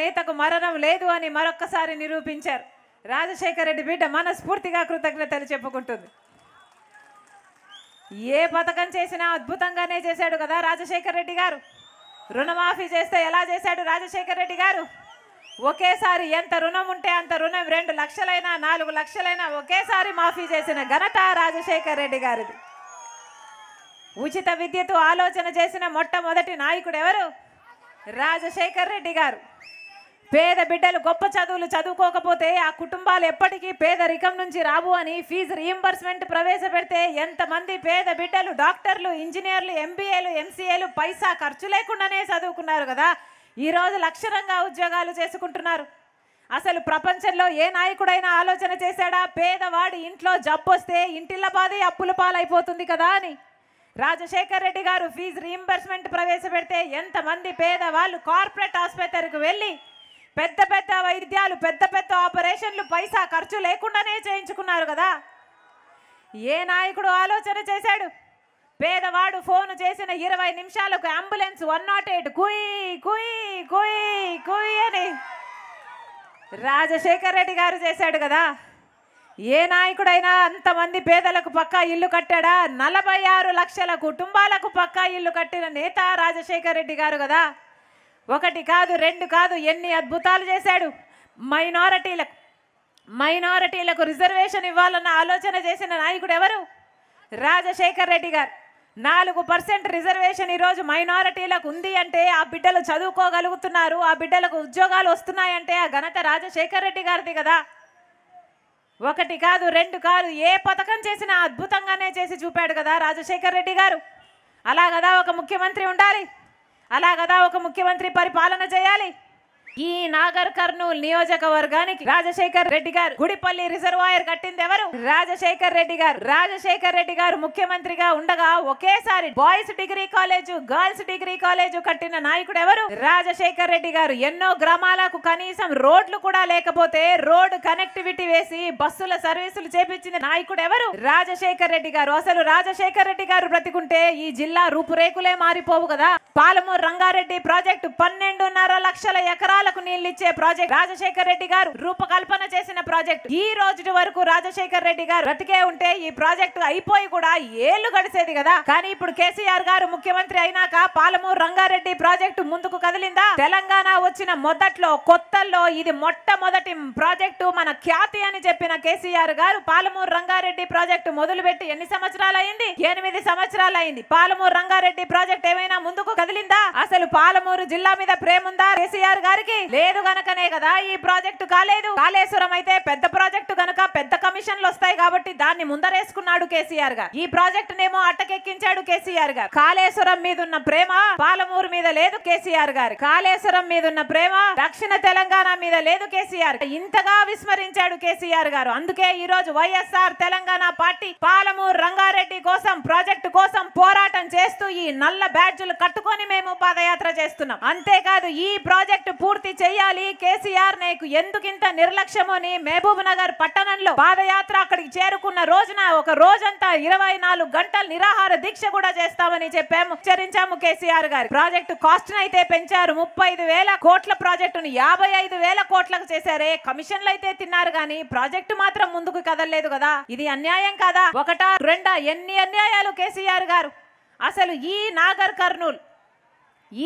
నేతకు మరణం లేదు అని మరొక్కసారి నిరూపించారు రాజశేఖర రెడ్డి బిడ్డ మనస్ఫూర్తిగా కృతజ్ఞతలు చెప్పుకుంటుంది ఏ పథకం చేసినా అద్భుతంగానే చేశాడు కదా రాజశేఖర రెడ్డి గారు రుణమాఫీ చేస్తే ఎలా చేశాడు రాజశేఖర రెడ్డి గారు ఒకేసారి ఎంత రుణం ఉంటే అంత రుణం రెండు లక్షలైనా నాలుగు లక్షలైనా ఒకేసారి మాఫీ చేసిన ఘనత రాజశేఖర రెడ్డి గారిది ఉచిత విద్యతో ఆలోచన చేసిన మొట్టమొదటి నాయకుడు ఎవరు రాజశేఖర్ రెడ్డి గారు పేద బిడ్డలు గొప్ప చదువులు చదువుకోకపోతే ఆ కుటుంబాలు ఎప్పటికీ పేదరికం నుంచి రావు అని ఫీజు రీఎంబర్స్మెంట్ ప్రవేశపెడితే ఎంతమంది పేద బిడ్డలు డాక్టర్లు ఇంజనీర్లు ఎంబీఏలు ఎంసీఏలు పైసా ఖర్చు లేకుండానే చదువుకున్నారు కదా ఈరోజు లక్షరంగా ఉద్యోగాలు చేసుకుంటున్నారు అసలు ప్రపంచంలో ఏ నాయకుడైనా ఆలోచన చేశాడా పేదవాడి ఇంట్లో జబ్బొస్తే ఇంటిల్ల బాధే అప్పుల పాలైపోతుంది కదా అని రాజశేఖర్ రెడ్డి గారు ఫీజు రీఎంబర్స్మెంట్ ప్రవేశపెడితే ఎంతమంది పేదవాళ్ళు కార్పొరేట్ ఆసుపత్రికి వెళ్ళి పెద్ద పెద్ద వైద్యాలు పెద్ద పెద్ద ఆపరేషన్లు పైసా ఖర్చు లేకుండానే చేయించుకున్నారు కదా ఏ నాయకుడు ఆలోచన చేశాడు పేదవాడు ఫోన్ చేసిన ఇరవై నిమిషాలకు అంబులెన్స్ వన్ నాట్ ఎయిట్ కుయి కుయి కుయి కుయి అని రాజశేఖర్ రెడ్డి గారు చేశాడు కదా ఏ నాయకుడైనా అంతమంది పేదలకు పక్కా ఇల్లు కట్టాడా నలభై ఆరు లక్షల కుటుంబాలకు పక్కా ఇల్లు కట్టిన నేత రాజశేఖర్ రెడ్డి గారు కదా ఒకటి కాదు రెండు కాదు ఎన్ని అద్భుతాలు చేశాడు మైనారిటీలకు మైనారిటీలకు రిజర్వేషన్ ఇవ్వాలన్న ఆలోచన చేసిన నాయకుడు ఎవరు రాజశేఖర్ రెడ్డి గారు నాలుగు పర్సెంట్ రిజర్వేషన్ ఈరోజు మైనారిటీలకు ఉంది అంటే ఆ బిడ్డలు చదువుకోగలుగుతున్నారు ఆ బిడ్డలకు ఉద్యోగాలు వస్తున్నాయంటే ఆ ఘనత రాజశేఖర్ రెడ్డి గారిది కదా ఒకటి కాదు రెండు కాదు ఏ పథకం చేసినా అద్భుతంగానే చేసి చూపాడు కదా రాజశేఖర్ రెడ్డి గారు అలా కదా ఒక ముఖ్యమంత్రి ఉండాలి అలా కదా ఒక ముఖ్యమంత్రి పరిపాలన చేయాలి ఈ నాగర్ కర్నూలు నియోజకవర్గానికి రాజశేఖర్ రెడ్డి గారు గుడిపల్లి రిజర్వాయర్ కట్టింది ఎవరు రాజశేఖర్ రెడ్డి గారు రాజశేఖర్ రెడ్డి గారు ముఖ్యమంత్రిగా ఉండగా ఒకేసారి boys degree college girls degree college కట్టిన నాయకుడు ఎవరు రాజశేఖర్ రెడ్డి గారు ఎన్నో గ్రామాలకు కనీసం రోడ్లు కూడా లేకపోతే రోడ్ కనెక్టివిటీ వేసి బస్సుల సర్వీసులు చేపించిన నాయకుడు ఎవరు రాజశేఖర్ రెడ్డి గారు అసలు రాజశేఖర్ రెడ్డి గారు బ్రతికుంటే ఈ జిల్లా రూపురేకులే మారిపోవు కదా పాలమూరు రంగారెడ్డి ప్రాజెక్టు పన్నెండున్నర లక్షల ఎకరాలు పొలాలకు నీళ్లిచ్చే ప్రాజెక్ట్ రాజశేఖర్ రెడ్డి గారు రూపకల్పన చేసిన ప్రాజెక్ట్ ఈ రోజు వరకు రాజశేఖర్ రెడ్డి గారు బ్రతికే ఉంటే ఈ ప్రాజెక్టు అయిపోయి కూడా ఏళ్లు గడిచేది కదా కానీ ఇప్పుడు కేసీఆర్ గారు ముఖ్యమంత్రి అయినాక పాలమూరు రంగారెడ్డి ప్రాజెక్టు ముందుకు కదిలిందా తెలంగాణ వచ్చిన మొదట్లో కొత్తల్లో ఇది మొట్టమొదటి ప్రాజెక్టు మన ఖ్యాతి అని చెప్పిన కేసీఆర్ గారు పాలమూరు రంగారెడ్డి ప్రాజెక్టు మొదలుపెట్టి ఎన్ని సంవత్సరాలు అయింది ఎనిమిది సంవత్సరాలు అయింది పాలమూరు రంగారెడ్డి ప్రాజెక్ట్ ఏమైనా ముందుకు కదిలిందా అసలు పాలమూరు జిల్లా మీద ప్రేమ ఉందా కేసీఆర్ గారికి ఇప్పటికీ లేదు గనకనే కదా ఈ ప్రాజెక్టు కాలేదు కాళేశ్వరం అయితే పెద్ద ప్రాజెక్టు గనక పెద్ద కమిషన్లు వస్తాయి కాబట్టి దాన్ని ముందరేసుకున్నాడు కేసీఆర్ గా ఈ ప్రాజెక్టు నేమో అట్టకెక్కించాడు కేసీఆర్ గారు కాళేశ్వరం మీద ఉన్న ప్రేమ పాలమూరు మీద లేదు కేసీఆర్ గారు కాళేశ్వరం మీద ఉన్న ప్రేమ దక్షిణ తెలంగాణ మీద లేదు కేసీఆర్ ఇంతగా విస్మరించాడు కేసీఆర్ గారు అందుకే ఈ రోజు వైఎస్ఆర్ తెలంగాణ పార్టీ పాలమూరు రంగారెడ్డి కోసం ప్రాజెక్టు కోసం పోరాటం చేస్తూ ఈ నల్ల బ్యాడ్జులు కట్టుకొని మేము పాదయాత్ర చేస్తున్నాం అంతేకాదు ఈ ప్రాజెక్టు పూర్తి పూర్తి చేయాలి కేసీఆర్ నీకు ఎందుకింత నిర్లక్ష్యము అని మహబూబ్ నగర్ పట్టణంలో పాదయాత్ర అక్కడికి చేరుకున్న రోజున ఒక రోజంతా ఇరవై నాలుగు గంటలు నిరాహార దీక్ష కూడా చేస్తామని చెప్పాము హెచ్చరించాము కేసీఆర్ గారు ప్రాజెక్టు కాస్ట్ అయితే పెంచారు ముప్పై వేల కోట్ల ప్రాజెక్టును యాభై ఐదు వేల కోట్లకు చేశారే కమిషన్లు అయితే తిన్నారు కానీ ప్రాజెక్టు మాత్రం ముందుకు కదలలేదు కదా ఇది అన్యాయం కాదా ఒకటా రెండా ఎన్ని అన్యాయాలు కేసీఆర్ గారు అసలు ఈ నాగర్ కర్నూలు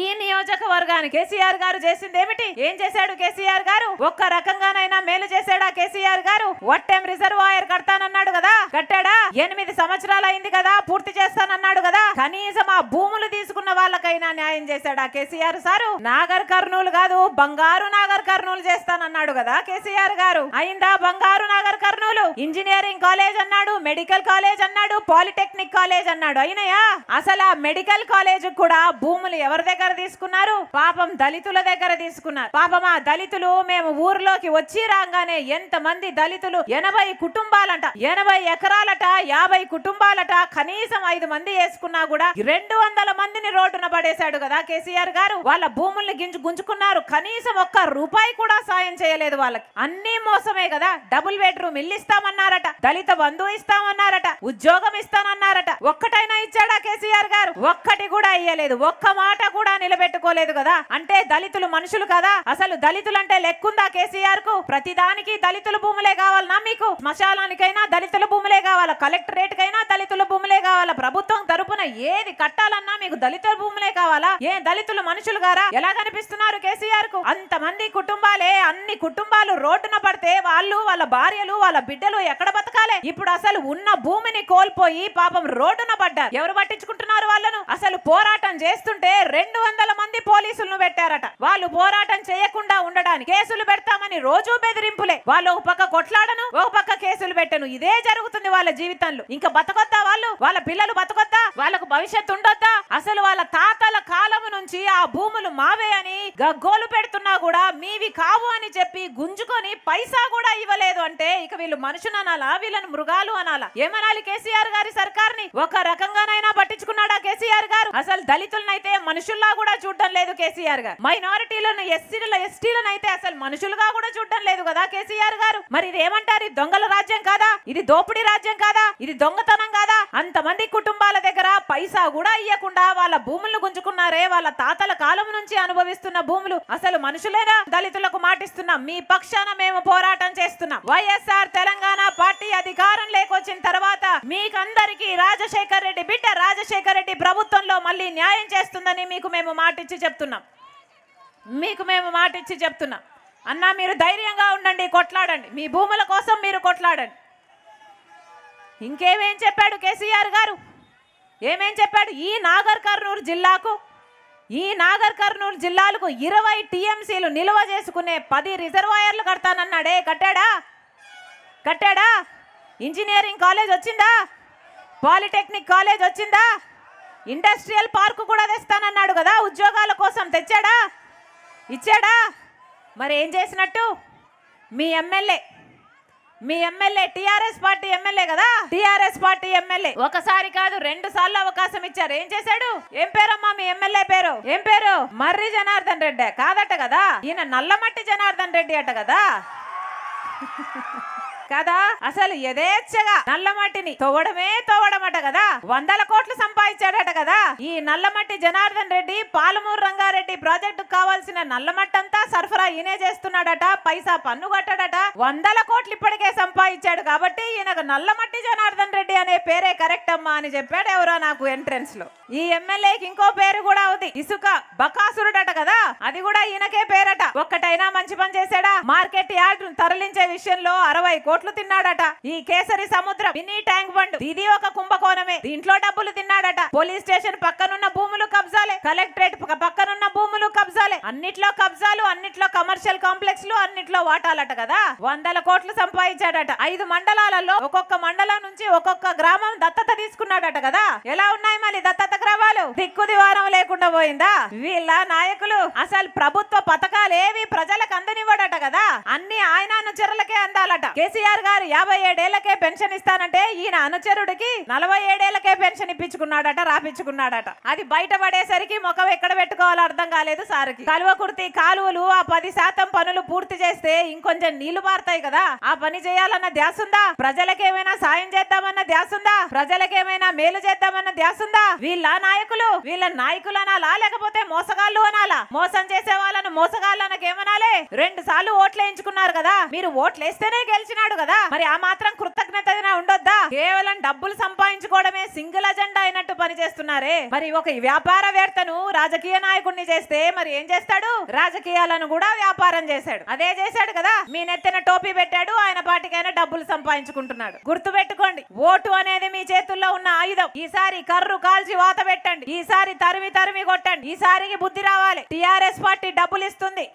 ఈ నియోజకవర్గాన్ని కేసీఆర్ గారు చేసింది ఏమిటి ఏం చేశాడు కేసీఆర్ గారు ఒక్క రకంగానైనా మేలు చేశాడా కేసీఆర్ గారు వట్టెం రిజర్వాయర్ కడతానన్నాడు కదా కట్టాడా ఎనిమిది సంవత్సరాలు అయింది కదా పూర్తి చేస్తానన్నాడు కదా కనీసం ఆ భూములు తీసుకున్న వాళ్ళకైనా న్యాయం చేశాడా కేసీఆర్ సారు నాగర్ కర్నూలు కాదు బంగారు నాగర్ కర్నూలు చేస్తానన్నాడు కదా కేసీఆర్ గారు అయిందా బంగారు నాగర్ కర్నూలు ఇంజనీరింగ్ కాలేజ్ అన్నాడు మెడికల్ కాలేజ్ అన్నాడు పాలిటెక్నిక్ కాలేజ్ అన్నాడు అయినయా అసలు ఆ మెడికల్ కాలేజ్ కూడా భూములు ఎవరిదే దగ్గర తీసుకున్నారు పాపం దళితుల దగ్గర తీసుకున్నారు పాపం ఆ దళితులు మేము ఊర్లోకి వచ్చి రాగానే ఎంత మంది దళితులు ఎనభై కుటుంబాలంట ఎనభై ఎకరాలట యాభై కుటుంబాలట కనీసం ఐదు మంది వేసుకున్నా కూడా రెండు వందల మందిని రోడ్డున పడేశాడు కదా కేసీఆర్ గారు వాళ్ళ భూముల్ని గింజు గుంజుకున్నారు కనీసం ఒక్క రూపాయి కూడా సాయం చేయలేదు వాళ్ళకి అన్ని మోసమే కదా డబుల్ బెడ్రూమ్ ఇల్లు ఇస్తామన్నారట దళిత బంధు ఇస్తామన్నారట ఉద్యోగం ఇస్తానన్నారట ఒక్కటైనా ఇచ్చాడా కేసీఆర్ గారు ఒక్కటి కూడా ఇయ్యలేదు ఒక్క మాట కూడా కూడా నిలబెట్టుకోలేదు కదా అంటే దళితులు మనుషులు కదా అసలు దళితులంటే లెక్కుందా కేసీఆర్ కు ప్రతిదానికి దళితుల భూములే కావాలనా మీకు శ్మశానానికైనా దళితుల భూములే కావాలా కలెక్టరేట్ కైనా దళితుల భూములే కావాలా ప్రభుత్వం తరపున ఏది కట్టాలన్నా మీకు దళితుల భూములే కావాలా ఏ దళితులు మనుషులు గారా ఎలా కనిపిస్తున్నారు కేసీఆర్ కు అంతమంది కుటుంబాలే అన్ని కుటుంబాలు రోడ్డున పడితే వాళ్ళు వాళ్ళ భార్యలు వాళ్ళ బిడ్డలు ఎక్కడ బతకాలే ఇప్పుడు అసలు ఉన్న భూమిని కోల్పోయి పాపం రోడ్డున పడ్డారు ఎవరు పట్టించుకుంటున్నారు వాళ్ళను అసలు పోరాటం చేస్తుంటే రెండు రెండు వందల మంది పోలీసులను పెట్టారట వాళ్ళు పోరాటం చేయకుండా ఉండడానికి కేసులు పెడతామని రోజు బెదిరింపులే వాళ్ళు ఒక పక్క కొట్లాడను ఒక పక్క కేసులు పెట్టను ఇదే జరుగుతుంది వాళ్ళ జీవితంలో ఇంకా బతకొద్దా వాళ్ళు వాళ్ళ పిల్లలు బతకొద్దా వాళ్ళకు భవిష్యత్తు ఉండొద్దా అసలు వాళ్ళ తాతల కాలం నుంచి ఆ భూములు మావే అని గగ్గోలు పెడుతున్నా కూడా మీవి కావు అని చెప్పి గుంజుకొని పైసా కూడా ఇవ్వలేదు అంటే ఇక వీళ్ళు మనుషులు అనాలా వీళ్ళని మృగాలు అనాలా ఏమనాలి కేసీఆర్ గారి సర్కార్ ని ఒక రకంగానైనా పట్టించుకున్నాడా కేసీఆర్ గారు అసలు దళితులనైతే మనుషులు మనుషుల్లా కూడా చూడడం లేదు కేసీఆర్ గారు మైనారిటీలను ఎస్సీల ఎస్టీలను అయితే అసలు మనుషులుగా కూడా చూడడం లేదు కదా కేసీఆర్ గారు మరి ఇదేమంటారు ఇది దొంగల రాజ్యం కాదా ఇది దోపిడీ రాజ్యం కాదా ఇది దొంగతనం కాదా అంతమంది కుటుంబాల దగ్గర పైసా కూడా ఇయ్యకుండా వాళ్ళ భూములను గుంజుకున్నారే వాళ్ళ తాతల కాలం నుంచి అనుభవిస్తున్న భూములు అసలు మనుషులేనా దళితులకు మాటిస్తున్నాం మీ పక్షాన మేము పోరాటం చేస్తున్నాం వైఎస్ఆర్ తెలంగాణ పార్టీ అధికారం లేకొచ్చిన తర్వాత మీకందరికీ రాజశేఖర్ రెడ్డి బిడ్డ రాజశేఖర్ రెడ్డి ప్రభుత్వంలో మళ్ళీ న్యాయం చేస్తుందని మీకు మేము మాట ఇచ్చి చెప్తున్నాం మీకు మేము మాట ఇచ్చి చెప్తున్నాం అన్నా మీరు ధైర్యంగా ఉండండి కొట్లాడండి మీ భూముల కోసం మీరు కొట్లాడండి ఇంకేమేం చెప్పాడు కేసీఆర్ గారు ఏమేం చెప్పాడు ఈ నాగర్ కర్నూలు జిల్లాకు ఈ నాగర్ కర్నూలు జిల్లాలకు ఇరవై టీఎంసీలు నిల్వ చేసుకునే పది రిజర్వాయర్లు కడతానన్నాడే కట్టాడా కట్టాడా ఇంజనీరింగ్ కాలేజ్ వచ్చిందా పాలిటెక్నిక్ కాలేజ్ వచ్చిందా ఇండస్ట్రియల్ పార్క్ కూడా తెస్తానన్నాడు కదా ఉద్యోగాల కోసం తెచ్చాడా ఇచ్చాడా మరి ఏం చేసినట్టు మీ ఎమ్మెల్యే మీ ఎమ్మెల్యే టీఆర్ఎస్ పార్టీ ఎమ్మెల్యే కదా టీఆర్ఎస్ పార్టీ ఎమ్మెల్యే ఒకసారి కాదు రెండు సార్లు అవకాశం ఇచ్చారు ఏం చేశాడు ఏం పేరమ్మా మీ ఎమ్మెల్యే పేరు ఏం పేరు మర్రి జనార్దన్ రెడ్డి కాదట కదా ఈయన నల్లమట్టి జనార్దన్ రెడ్డి అట కదా కదా అసలు యథేచ్ఛగా మట్టిని తోవడమే తోవడమట కదా వందల కోట్లు సంపాదించాడట కదా ఈ నల్లమట్టి జనార్దన్ రెడ్డి పాలమూరు రంగారెడ్డి ప్రాజెక్టు కావాల్సిన నల్లమట్టంతా సరఫరా ఈయనే చేస్తున్నాడట పైసా పన్ను కట్టడట వందల కోట్లు ఇప్పటికే సంపాదించాడు కాబట్టి ఈయనకు నల్లమట్టి జనార్దన్ రెడ్డి అనే పేరే కరెక్ట్ అమ్మా అని చెప్పాడు ఎవరో నాకు ఎంట్రెన్స్ లో ఈ ఎమ్మెల్యేకి ఇంకో పేరు కూడా ఉంది ఇసుక బకాసురుడట కదా అది కూడా ఈయనకే పేరట ఒక్కటైనా మంచి పని చేశాడా మార్కెట్ యార్డ్ తరలించే విషయంలో అరవై కోట్లు కోట్లు తిన్నాడట ఈ కేసరి సముద్రం మినీ ట్యాంక్ బండ్ ఇది ఒక కుంభకోణమే దీంట్లో డబ్బులు తిన్నాడట పోలీస్ స్టేషన్ పక్కనున్న భూములు కబ్జాలే కలెక్టరేట్ పక్కనున్న భూములు కబ్జాలే అన్నిట్లో కబ్జాలు అన్నిట్లో కమర్షియల్ కాంప్లెక్స్ లు అన్నిట్లో వాటాలట కదా వందల కోట్లు సంపాదించాడట ఐదు మండలాలలో ఒక్కొక్క మండలం నుంచి ఒక్కొక్క గ్రామం దత్తత తీసుకున్నాడట కదా ఎలా ఉన్నాయి మళ్ళీ దత్తత గ్రామాలు దిక్కు దివారం లేకుండా పోయిందా వీళ్ళ నాయకులు అసలు ప్రభుత్వ పథకాలు ఏవి ప్రజలకు అందనివ్వడట కదా అన్ని ఆయన అనుచరులకే అందాలట కేసీఆర్ ఎన్టీఆర్ గారు యాభై ఏడేళ్లకే పెన్షన్ ఇస్తానంటే ఈయన అనుచరుడికి నలభై ఏడేళ్లకే పెన్షన్ ఇప్పించుకున్నాడట రాపించుకున్నాడట అది బయట పడేసరికి ముఖం ఎక్కడ పెట్టుకోవాలో అర్థం కాలేదు సార్కి కలువ కుర్తి కాలువలు ఆ పది శాతం పనులు పూర్తి చేస్తే ఇంకొంచెం నీళ్లు పారుతాయి కదా ఆ పని చేయాలన్న ధ్యాస ఉందా ప్రజలకేమైనా సాయం చేద్దామన్న ధ్యాస ఉందా ప్రజలకేమైనా మేలు చేద్దామన్న ధ్యాస ఉందా వీళ్ళ నాయకులు వీళ్ళ నాయకులు అనాలా లేకపోతే మోసగాళ్ళు అనాలా మోసం చేసే వాళ్ళ మోసగాళ్ళనకి ఏమనాలే రెండు సార్లు ఓట్లు ఎంచుకున్నారు కదా మీరు ఓట్లు వేస్తేనే గెలిచినాడు కదా మరి ఆ మాత్రం కృతజ్ఞత ఉండొద్దా కేవలం డబ్బులు సంపాదించుకోవడమే సింగిల్ అజెండా అయినట్టు పనిచేస్తున్నారే మరి ఒక వ్యాపారవేత్తను రాజకీయ నాయకుడిని చేస్తే మరి ఏం చేస్తాడు రాజకీయాలను కూడా వ్యాపారం చేశాడు అదే చేశాడు కదా మీ నెత్తిన టోపీ పెట్టాడు ఆయన పాటికైనా డబ్బులు సంపాదించుకుంటున్నాడు గుర్తు పెట్టుకోండి ఓటు అనేది మీ చేతుల్లో ఉన్న ఆయుధం ఈసారి కర్రు కాల్చి వాత పెట్టండి ఈసారి తరిమి తరిమి కొట్టండి ఈసారికి బుద్ధి రావాలి టిఆర్ఎస్ పార్టీ డబ్బులు ఇస్తుంది